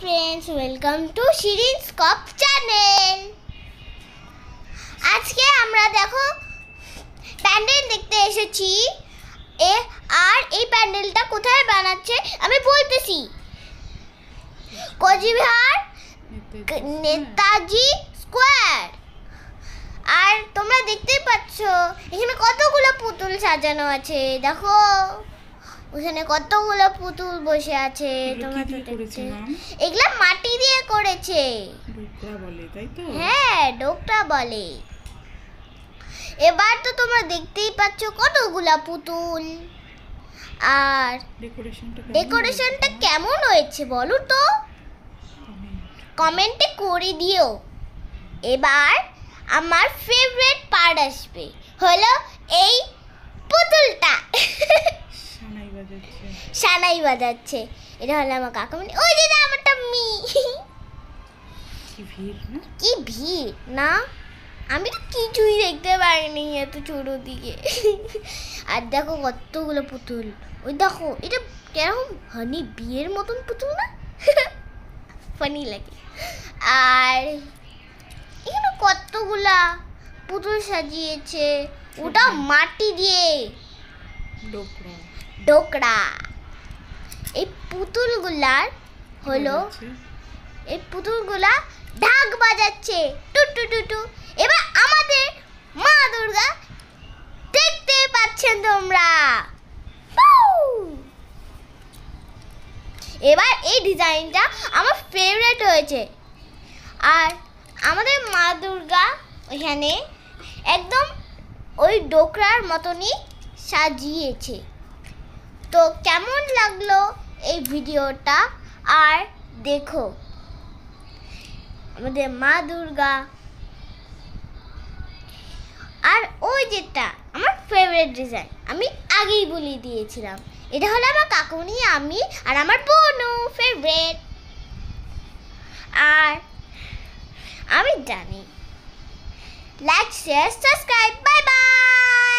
friends welcome to Shirin scoop channel আজকে আমরা দেখো প্যান্ডেল দেখতে এসেছি এ আর এই প্যান্ডেলটা কোথায় বানাচ্ছে আমি বলতেছি কোচবিহার নেতাজি স্কোয়ার আর তোমরা দেখতেই পাচ্ছ এখানে কতগুলো পুতুল সাজানো আছে দেখো ওখানে কতগুলো পুতুল বসে আছে তোমরা মাটি দিয়ে করেছে হ্যাঁ ডোকরা বলে এবার তো তোমরা দেখতেই পাচ্ছ কতগুলা পুতুল আর ডেকোরেশনটা কেমন হয়েছে বলো তো কমেন্টে করে দিও এবার আমার ফেভারিট পার্ট আসবে হলো এই সানাই বাজাচ্ছে এটা হলো আমার কাকামনি ওই যে আমার টাম্মি কি ভিড় না কি ভিড় না আমি তো কিছুই দেখতে পারিনি এত ছোটো দিকে আর দেখো কতগুলো পুতুল ওই দেখো এটা কেরকম হানি বিয়ের মতন পুতুল না ফানি লাগে আর এখানে কতগুলা পুতুল সাজিয়েছে ওটা মাটি দিয়ে ডোকরা এই পুতুলগুলার হলো এই পুতুলগুলা ঢাক বাজাচ্ছে টুটু টুটু এবার আমাদের মা দুর্গা দেখতে পাচ্ছেন তোমরা এবার এই ডিজাইনটা আমার ফেভারেট হয়েছে আর আমাদের মা দুর্গা ওইখানে একদম ওই ডোকরার মতনই সাজিয়েছে তো কেমন লাগলো এই ভিডিওটা আর দেখো আমাদের মা দুর্গা আর ওই যেটা আমার ফেভারিট ডিজাইন আমি আগেই বলে দিয়েছিলাম এটা হলো আমার কাকুনি আমি আর আমার বোনও ফেভারিট আর আমি জানি like share subscribe bye by